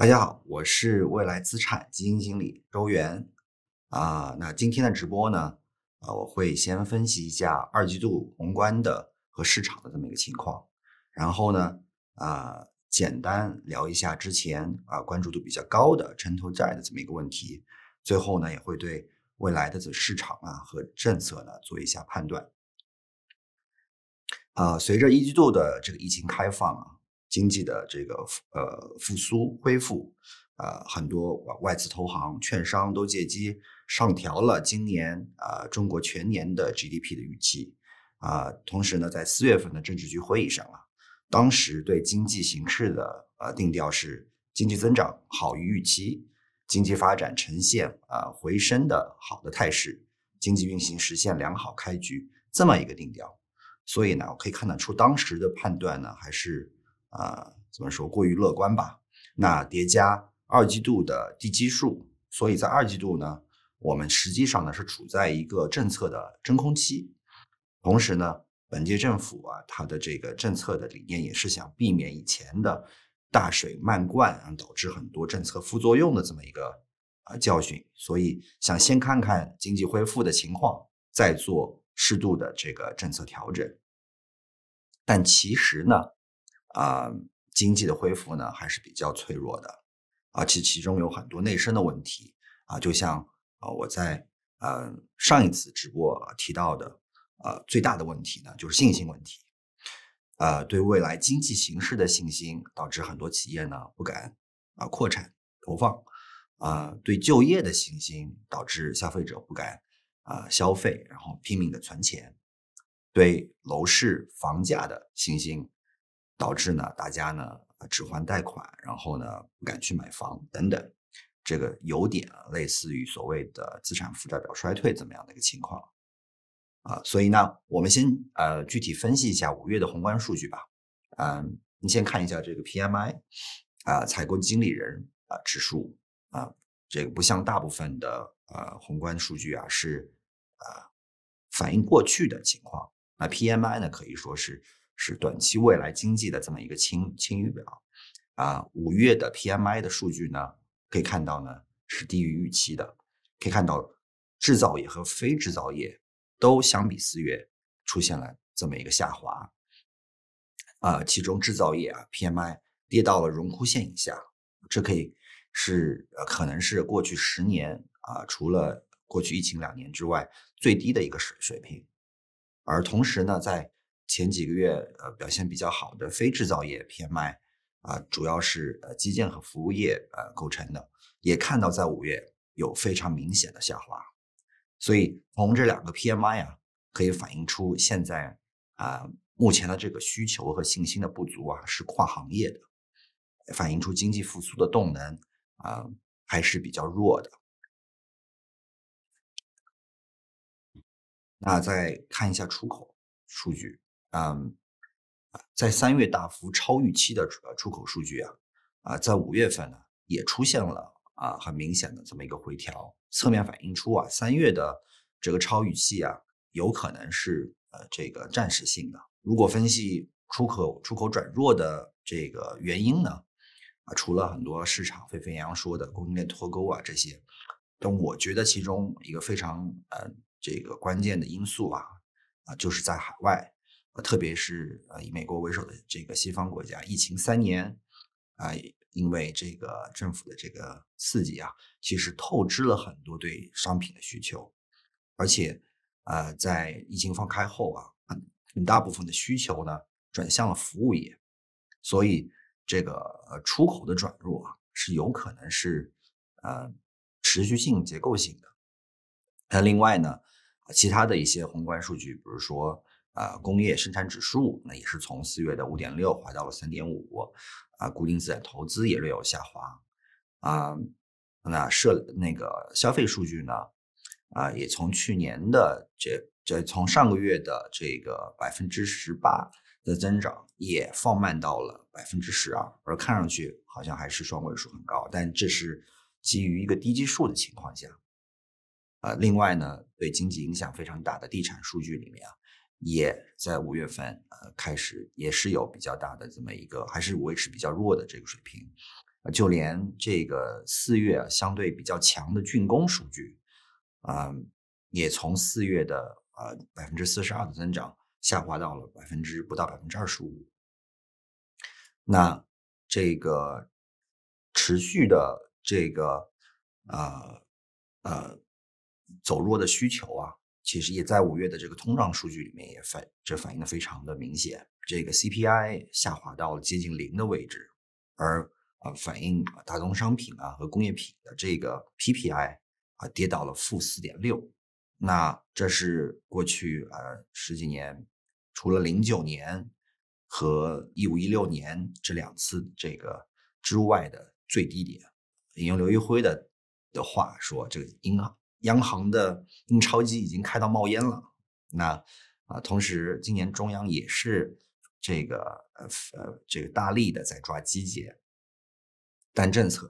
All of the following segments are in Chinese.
大家好，我是未来资产基金经理周源啊。那今天的直播呢，啊，我会先分析一下二季度宏观的和市场的这么一个情况，然后呢，啊，简单聊一下之前啊关注度比较高的城投债的这么一个问题，最后呢，也会对未来的这市场啊和政策呢做一下判断。啊，随着一季度的这个疫情开放啊。经济的这个呃复苏恢复啊，很多外资投行、券商都借机上调了今年啊中国全年的 GDP 的预期啊。同时呢，在四月份的政治局会议上啊，当时对经济形势的呃定调是经济增长好于预期，经济发展呈现啊回升的好的态势，经济运行实现良好开局这么一个定调。所以呢，我可以看得出当时的判断呢，还是。啊，怎么说过于乐观吧？那叠加二季度的地基数，所以在二季度呢，我们实际上呢是处在一个政策的真空期。同时呢，本届政府啊，它的这个政策的理念也是想避免以前的大水漫灌啊，导致很多政策副作用的这么一个啊教训，所以想先看看经济恢复的情况，再做适度的这个政策调整。但其实呢。啊，经济的恢复呢还是比较脆弱的，而且其中有很多内生的问题啊，就像啊我在啊上一次直播提到的啊，最大的问题呢就是信心问题，啊对未来经济形势的信心导致很多企业呢不敢啊扩产投放啊，对就业的信心导致消费者不敢啊消费，然后拼命的存钱，对楼市房价的信心。导致呢，大家呢只还贷款，然后呢不敢去买房等等，这个有点类似于所谓的资产负债表衰退怎么样的一个情况啊。所以呢，我们先呃具体分析一下五月的宏观数据吧。嗯，你先看一下这个 PMI 啊，采购经理人啊指数啊，这个不像大部分的呃宏观数据啊是啊反映过去的情况，那 PMI 呢可以说是。是短期未来经济的这么一个晴晴雨表啊，五月的 PMI 的数据呢，可以看到呢是低于预期的，可以看到制造业和非制造业都相比四月出现了这么一个下滑，啊，其中制造业啊 PMI 跌到了荣枯线以下，这可以是可能是过去十年啊，除了过去疫情两年之外最低的一个水水平，而同时呢在前几个月呃表现比较好的非制造业 PMI 啊，主要是呃基建和服务业呃构成的，也看到在五月有非常明显的下滑，所以从这两个 PMI 啊可以反映出现在啊目前的这个需求和信心的不足啊是跨行业的，反映出经济复苏的动能啊还是比较弱的。那再看一下出口数据。嗯，在三月大幅超预期的出口数据啊，啊，在五月份呢也出现了啊很明显的这么一个回调，侧面反映出啊三月的这个超预期啊有可能是呃这个暂时性的。如果分析出口出口转弱的这个原因呢，啊除了很多市场沸沸扬扬说的供应链脱钩啊这些，但我觉得其中一个非常呃这个关键的因素啊啊就是在海外。特别是呃，以美国为首的这个西方国家，疫情三年啊，因为这个政府的这个刺激啊，其实透支了很多对商品的需求，而且呃，在疫情放开后啊，很大部分的需求呢转向了服务业，所以这个出口的转入啊，是有可能是呃持续性结构性的。那另外呢，其他的一些宏观数据，比如说。呃，工业生产指数那也是从四月的五点六滑到了三点五，啊，固定资产投资也略有下滑，啊，那社那个消费数据呢，啊，也从去年的这这从上个月的这个百分之十八的增长，也放慢到了百分之十二，而看上去好像还是双位数很高，但这是基于一个低基数的情况下，啊，另外呢，对经济影响非常大的地产数据里面啊。也在五月份，呃，开始也是有比较大的这么一个，还是维持比较弱的这个水平。就连这个四月相对比较强的竣工数据，啊，也从四月的呃百分之四十二的增长下滑到了百分之不到百分之二十五。那这个持续的这个啊呃走弱的需求啊。其实也在五月的这个通胀数据里面也反这反映的非常的明显，这个 CPI 下滑到了接近零的位置，而啊反映大宗商品啊和工业品的这个 PPI 啊跌到了负四点六，那这是过去呃十几年除了零九年和一五一六年这两次这个之外的最低点。引用刘一辉的的话说，这个阴啊。央行的印钞机已经开到冒烟了，那啊，同时今年中央也是这个呃这个大力的在抓基建，但政策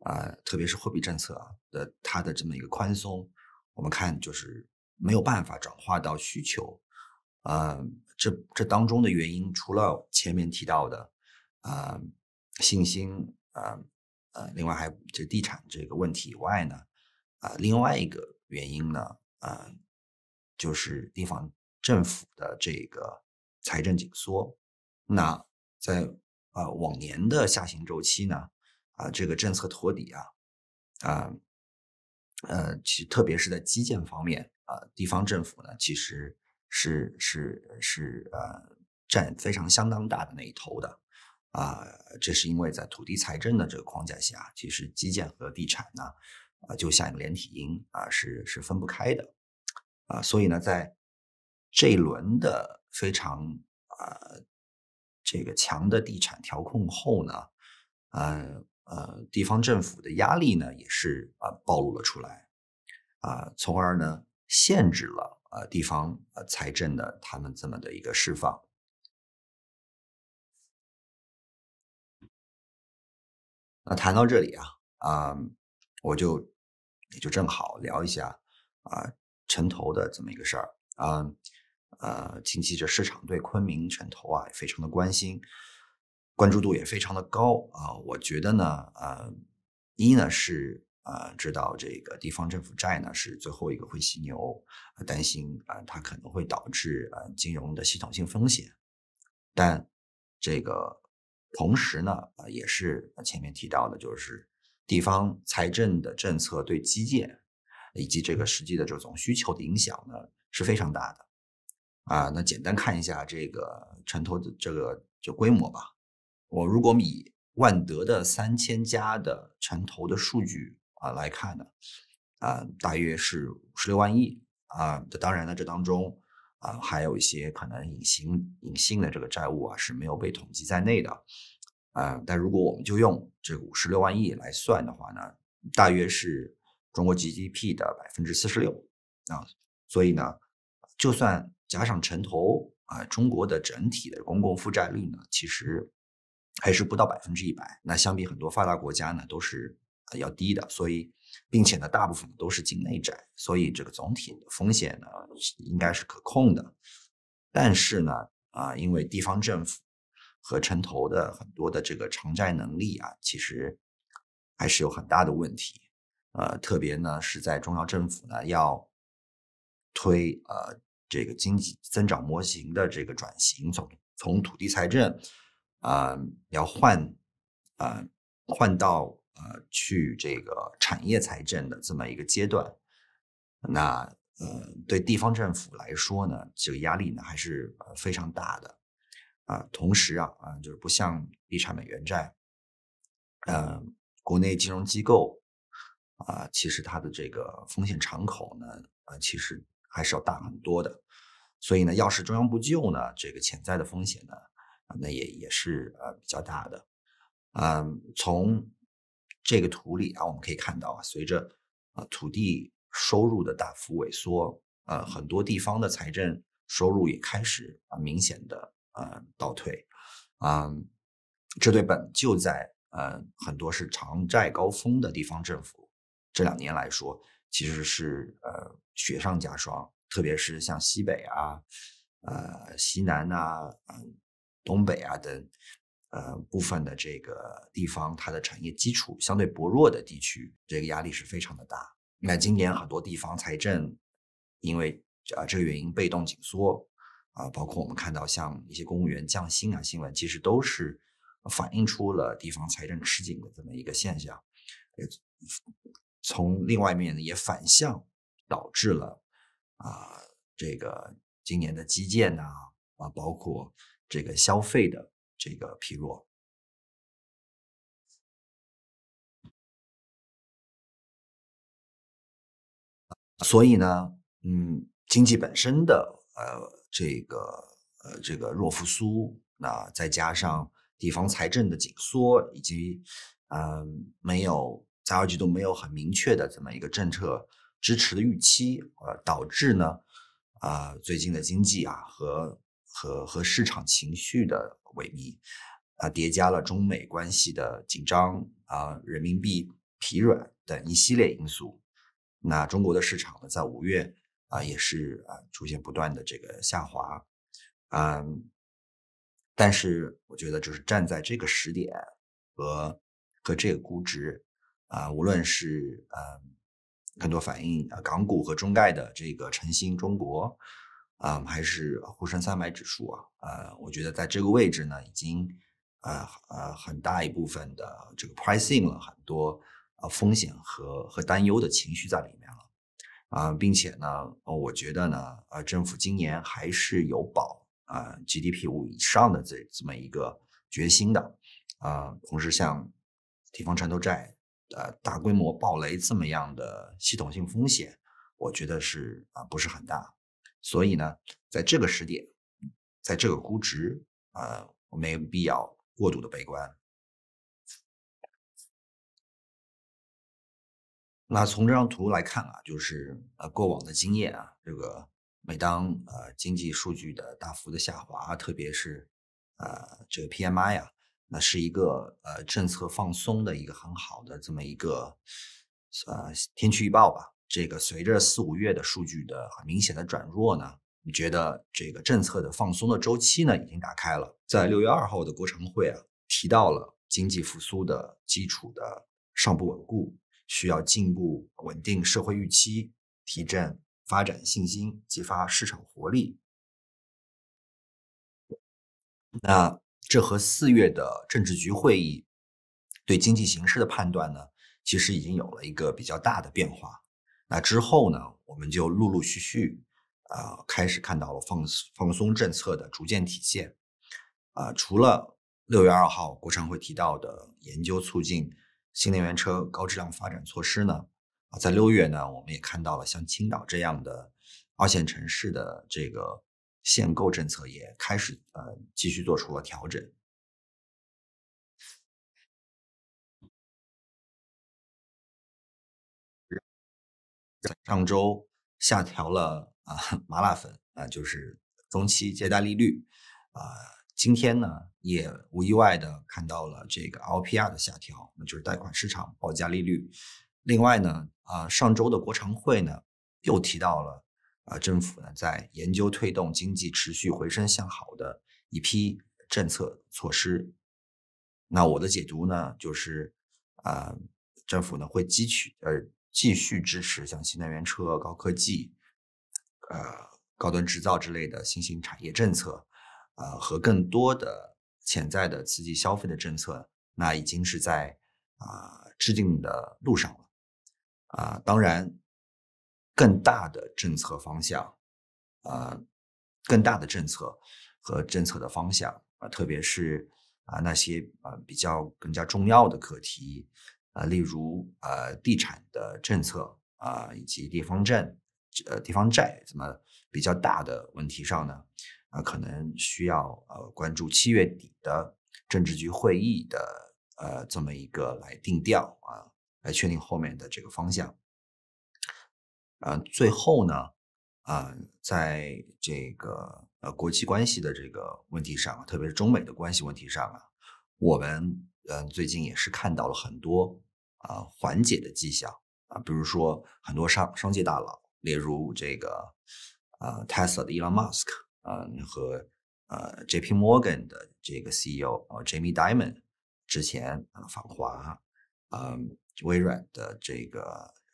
啊，特别是货币政策的它的这么一个宽松，我们看就是没有办法转化到需求，啊，这这当中的原因，除了前面提到的啊信心啊呃，另外还这地产这个问题以外呢。啊，另外一个原因呢，啊，就是地方政府的这个财政紧缩。那在啊往年的下行周期呢，啊，这个政策托底啊，啊，呃，其特别是在基建方面啊，地方政府呢其实是是是呃占非常相当大的那一头的。啊，这是因为在土地财政的这个框架下，其实基建和地产呢。啊，就像一个连体婴啊，是是分不开的，啊，所以呢，在这一轮的非常啊这个强的地产调控后呢，呃呃，地方政府的压力呢也是啊暴露了出来，啊，从而呢限制了啊地方啊财政的他们这么的一个释放。那谈到这里啊啊。我就也就正好聊一下啊，城投的这么一个事儿啊，呃，近期这市场对昆明城投啊也非常的关心，关注度也非常的高啊。我觉得呢，呃，一呢是呃知道这个地方政府债呢是最后一个会吸牛，担心啊它可能会导致呃金融的系统性风险，但这个同时呢啊也是前面提到的，就是。地方财政的政策对基建以及这个实际的这种需求的影响呢，是非常大的啊。那简单看一下这个城投的这个就规模吧。我如果以万德的三千家的城投的数据啊来看呢，啊，大约是五十六万亿啊。当然呢，这当中啊还有一些可能隐形隐性的这个债务啊是没有被统计在内的。啊，但如果我们就用这五十六万亿来算的话呢，大约是中国 GDP 的百分之四十六啊。所以呢，就算加上城投啊，中国的整体的公共负债率呢，其实还是不到百分之一百。那相比很多发达国家呢，都是要低的。所以，并且呢，大部分都是境内债，所以这个总体风险呢，应该是可控的。但是呢，啊，因为地方政府。和城投的很多的这个偿债能力啊，其实还是有很大的问题。呃，特别呢是在中央政府呢要推呃这个经济增长模型的这个转型，从从土地财政啊要换啊换到呃去这个产业财政的这么一个阶段，那呃对地方政府来说呢，这个压力呢还是呃非常大的。啊，同时啊，啊，就是不像地产美元债，嗯，国内金融机构啊，其实它的这个风险敞口呢，啊，其实还是要大很多的。所以呢，要是中央不救呢，这个潜在的风险呢，啊，那也也是啊比较大的。嗯，从这个图里啊，我们可以看到啊，随着啊土地收入的大幅萎缩，呃，很多地方的财政收入也开始啊明显的。呃，倒退，嗯，这对本就在呃很多是偿债高峰的地方政府，这两年来说，其实是呃雪上加霜。特别是像西北啊、呃西南呐、嗯东北啊等呃部分的这个地方，它的产业基础相对薄弱的地区，这个压力是非常的大。那今年很多地方财政因为啊这个原因被动紧缩。啊，包括我们看到像一些公务员降薪啊新闻，其实都是反映出了地方财政吃紧的这么一个现象。从另外一面呢，也反向导致了啊，这个今年的基建呐，啊，包括这个消费的这个疲弱。所以呢，嗯，经济本身的呃。这个呃，这个弱复苏，那再加上地方财政的紧缩，以及嗯，没有在二季度没有很明确的这么一个政策支持的预期，呃，导致呢啊，最近的经济啊和和和市场情绪的萎靡，啊，叠加了中美关系的紧张啊，人民币疲软等一系列因素，那中国的市场呢，在五月。啊，也是啊，出现不断的这个下滑，嗯，但是我觉得，就是站在这个时点和和这个估值啊，无论是嗯，很多反映啊、港股和中概的这个晨新中国，啊，还是沪深三百指数啊，呃，我觉得在这个位置呢，已经呃呃很大一部分的这个 pricing 了很多呃风险和和担忧的情绪在里面了。啊，并且呢，我觉得呢，呃，政府今年还是有保啊 GDP 五以上的这这么一个决心的，啊，同时像地方城投债呃大规模暴雷这么样的系统性风险，我觉得是啊不是很大，所以呢，在这个时点，在这个估值，我没有必要过度的悲观。那从这张图来看啊，就是呃过往的经验啊，这个每当呃经济数据的大幅的下滑，特别是呃这个 PMI 啊，那是一个呃政策放松的一个很好的这么一个呃天气预报吧。这个随着四五月的数据的明显的转弱呢，你觉得这个政策的放松的周期呢已经打开了。在六月二号的国常会啊，提到了经济复苏的基础的尚不稳固。需要进一步稳定社会预期，提振发展信心，激发市场活力。那这和四月的政治局会议对经济形势的判断呢，其实已经有了一个比较大的变化。那之后呢，我们就陆陆续续啊开始看到了放放松政策的逐渐体现。啊，除了六月二号国常会提到的研究促进。新能源车高质量发展措施呢？啊，在六月呢，我们也看到了像青岛这样的二线城市的这个限购政策也开始呃继续做出了调整。上周下调了啊，麻辣粉啊，就是中期借贷利率啊。今天呢，也无意外的看到了这个 LPR 的下调，那就是贷款市场报价利率。另外呢，啊，上周的国常会呢，又提到了啊，政府呢在研究推动经济持续回升向好的一批政策措施。那我的解读呢，就是啊，政府呢会汲取呃继续支持像新能源车、高科技、呃高端制造之类的新兴产业政策。呃，和更多的潜在的刺激消费的政策，那已经是在啊制定的路上了啊。当然，更大的政策方向，呃，更大的政策和政策的方向啊，特别是啊那些呃比较更加重要的课题啊，例如啊地产的政策啊，以及地方债呃地方债什么比较大的问题上呢。啊，可能需要呃关注七月底的政治局会议的呃这么一个来定调啊，来确定后面的这个方向。嗯，最后呢，啊，在这个呃国际关系的这个问题上，特别是中美的关系问题上啊，我们嗯最近也是看到了很多啊缓解的迹象啊，比如说很多商商界大佬，例如这个啊 Tesla 的 Elon Musk 啊、嗯，和呃，J.P. Morgan 的这个 CEO 呃 j a m i e Dimon 之前呃访华，啊，微软的这个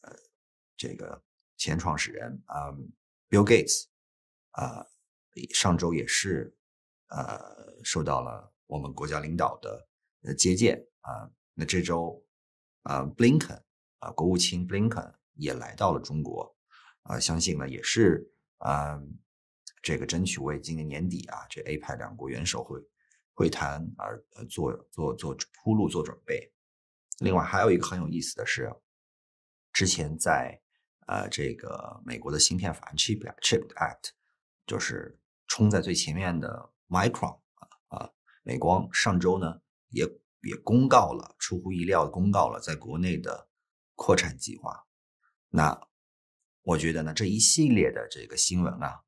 呃这个前创始人啊，Bill Gates 啊，上周也是呃受到了我们国家领导的接见啊。那这周啊，布林肯啊，国务卿布林肯也来到了中国啊，相信呢也是啊。这个争取为今年年底啊，这 A 派两国元首会会谈而做做做铺路做准备。另外还有一个很有意思的是，之前在呃这个美国的芯片法案 Chip Chip Act，就是冲在最前面的 Micron 啊，啊美光上周呢也也公告了，出乎意料的公告了，在国内的扩产计划。那我觉得呢，这一系列的这个新闻啊。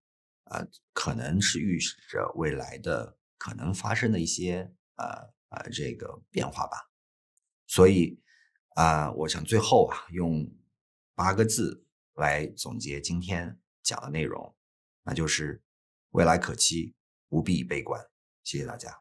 呃，可能是预示着未来的可能发生的一些呃呃这个变化吧，所以啊，我想最后啊用八个字来总结今天讲的内容，那就是未来可期，不必悲观。谢谢大家。